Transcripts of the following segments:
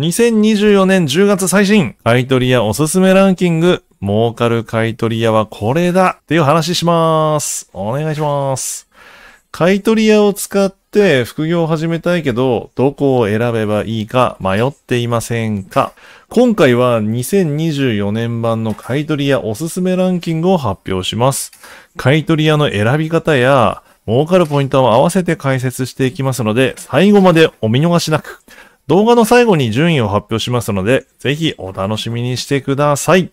2024年10月最新、買取屋おすすめランキング、儲かる買取屋はこれだっていう話します。お願いします。買取屋を使って副業を始めたいけど、どこを選べばいいか迷っていませんか今回は2024年版の買取屋おすすめランキングを発表します。買取屋の選び方や、儲かるポイントを合わせて解説していきますので、最後までお見逃しなく。動画の最後に順位を発表しますので、ぜひお楽しみにしてください。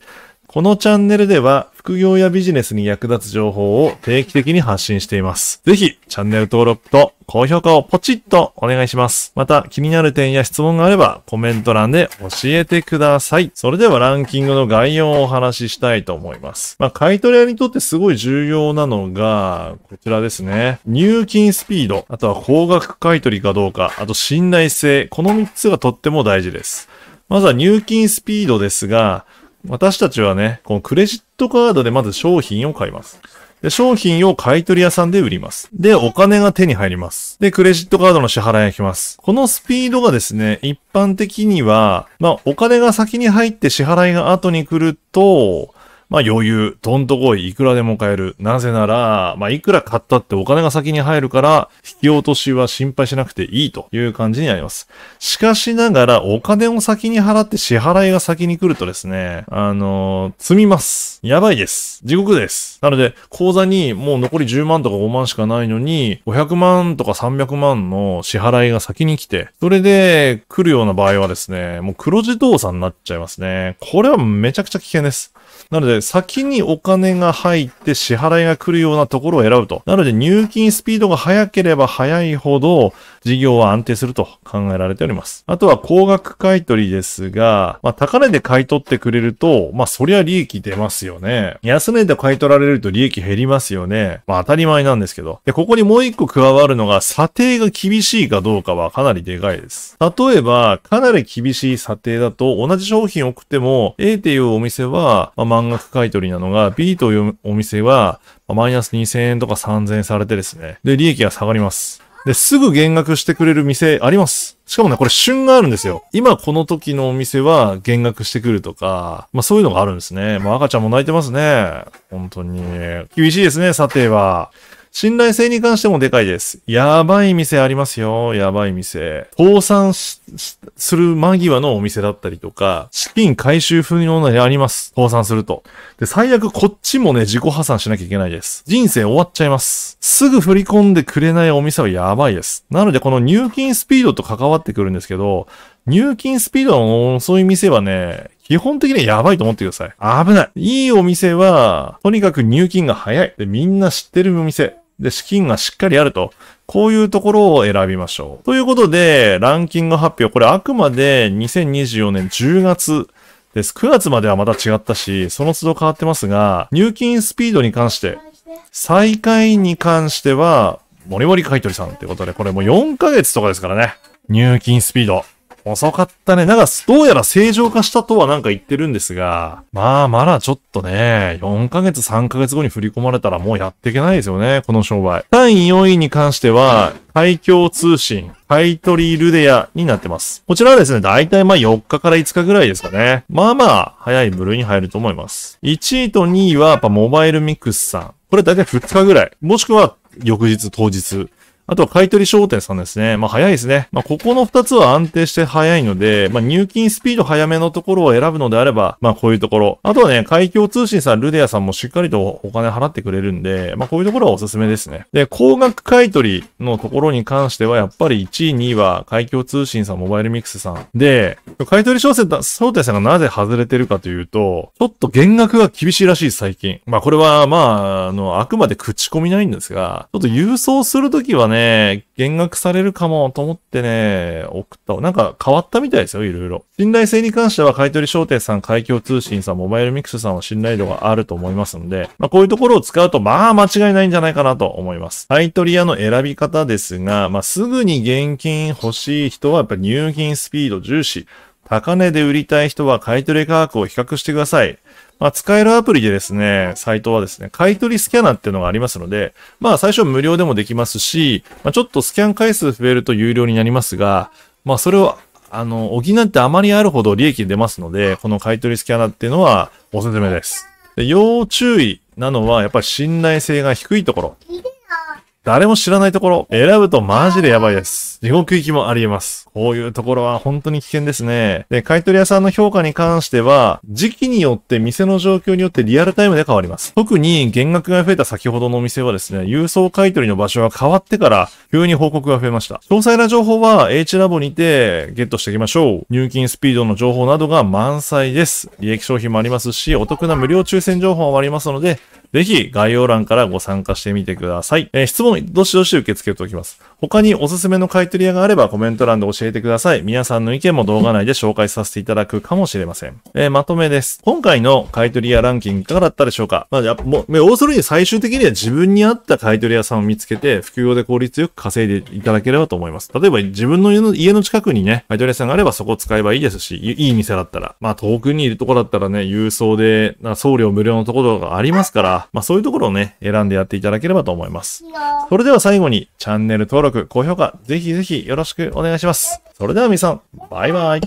このチャンネルでは副業やビジネスに役立つ情報を定期的に発信しています。ぜひチャンネル登録と高評価をポチッとお願いします。また気になる点や質問があればコメント欄で教えてください。それではランキングの概要をお話ししたいと思います。まあ、買取屋にとってすごい重要なのが、こちらですね。入金スピード、あとは高額買取かどうか、あと信頼性、この3つがとっても大事です。まずは入金スピードですが、私たちはね、このクレジットカードでまず商品を買います。で、商品を買い取り屋さんで売ります。で、お金が手に入ります。で、クレジットカードの支払いが来ます。このスピードがですね、一般的には、まあ、お金が先に入って支払いが後に来ると、まあ余裕、どんとこい、いくらでも買える。なぜなら、まあいくら買ったってお金が先に入るから、引き落としは心配しなくていいという感じになります。しかしながら、お金を先に払って支払いが先に来るとですね、あのー、積みます。やばいです。地獄です。なので、口座にもう残り10万とか5万しかないのに、500万とか300万の支払いが先に来て、それで来るような場合はですね、もう黒字動作になっちゃいますね。これはめちゃくちゃ危険です。なので、先にお金が入って支払いが来るようなところを選ぶと。なので、入金スピードが速ければ速いほど、事業は安定すると考えられております。あとは、高額買取ですが、まあ、高値で買い取ってくれると、まあ、そりゃ利益出ますよね。安値で買い取られると利益減りますよね。まあ、当たり前なんですけど。で、ここにもう一個加わるのが、査定が厳しいかどうかはかなりでかいです。例えば、かなり厳しい査定だと、同じ商品を送っても、A っていうお店は、まあ、満額買取なのが、B というお店は、マイナス2000円とか3000円されてですね。で、利益が下がります。で、すぐ減額してくれる店あります。しかもね、これ旬があるんですよ。今この時のお店は減額してくるとか、まあそういうのがあるんですね。まあ赤ちゃんも泣いてますね。本当に。厳しいですね、査定は。信頼性に関してもでかいです。やばい店ありますよ。やばい店。倒産する間際のお店だったりとか、資金回収不能なであります。倒産すると。で、最悪こっちもね、自己破産しなきゃいけないです。人生終わっちゃいます。すぐ振り込んでくれないお店はやばいです。なので、この入金スピードと関わってくるんですけど、入金スピードの遅い店はね、基本的にはやばいと思ってください。危ない。いいお店は、とにかく入金が早い。で、みんな知ってるお店。で、資金がしっかりあると。こういうところを選びましょう。ということで、ランキング発表、これあくまで2024年10月です。9月まではまた違ったし、その都度変わってますが、入金スピードに関して、再開に関しては、モリモリ買取さんってことで、これもう4ヶ月とかですからね。入金スピード。遅かったね。なんか、どうやら正常化したとはなんか言ってるんですが、まあ、まだちょっとね、4ヶ月、3ヶ月後に振り込まれたらもうやっていけないですよね、この商売。単位、4位に関しては、海峡通信、買取ルデアになってます。こちらはですね、だいたいまあ4日から5日ぐらいですかね。まあまあ、早い部類に入ると思います。1位と2位は、やっぱモバイルミックスさん。これだいたい2日ぐらい。もしくは、翌日、当日。あとは買取商店さんですね。まあ早いですね。まあここの二つは安定して早いので、まあ入金スピード早めのところを選ぶのであれば、まあこういうところ。あとはね、海峡通信さん、ルデアさんもしっかりとお金払ってくれるんで、まあこういうところはおすすめですね。で、高額買取のところに関しては、やっぱり1位、2位は海峡通信さん、モバイルミックスさん。で、買取商店商店さんがなぜ外れてるかというと、ちょっと減額が厳しいらしい最近。まあこれは、まあ、あの、あくまで口コミないんですが、ちょっと郵送するときはね、ね、減額されるかもと思ってね、送った。なんか変わったみたいですよ、いろいろ。信頼性に関しては、買取商店さん、海峡通信さん、モバイルミックスさんは信頼度があると思いますんで、まあこういうところを使うと、まあ間違いないんじゃないかなと思います。買取屋の選び方ですが、まあすぐに現金欲しい人は、やっぱ入金スピード重視。高値で売りたい人は買取価格を比較してください。まあ、使えるアプリでですね、サイトはですね、買取スキャナーっていうのがありますので、まあ、最初無料でもできますし、まあ、ちょっとスキャン回数増えると有料になりますが、まあ、それを、あの、補ってあまりあるほど利益出ますので、この買取スキャナーっていうのはおすすめです。で要注意なのは、やっぱり信頼性が低いところ。誰も知らないところ、選ぶとマジでやばいです。地獄行きもあり得ます。こういうところは本当に危険ですね。で、買取屋さんの評価に関しては、時期によって店の状況によってリアルタイムで変わります。特に減額が増えた先ほどのお店はですね、郵送買取の場所が変わってから、急に報告が増えました。詳細な情報は H ラボにてゲットしていきましょう。入金スピードの情報などが満載です。利益商品もありますし、お得な無料抽選情報もありますので、ぜひ概要欄からご参加してみてください。えー、質問、どしどし受け付けておきます。他におすすめの買い取り屋があればコメント欄で教えてください。皆さんの意見も動画内で紹介させていただくかもしれません。えー、まとめです。今回の買い取り屋ランキングいかがだったでしょうかまあ、やもう、要するに最終的には自分に合った買い取り屋さんを見つけて、副業で効率よく稼いでいただければと思います。例えば自分の家の近くにね、買い取り屋さんがあればそこ使えばいいですし、いい店だったら。まあ、遠くにいるとこだったらね、郵送で、送料無料のところがありますから、まあ、そういうところをね、選んでやっていただければと思います。それでは最後にチャンネル登録録、高評価、ぜひぜひよろしくお願いします。それでは皆さん、バイバイ。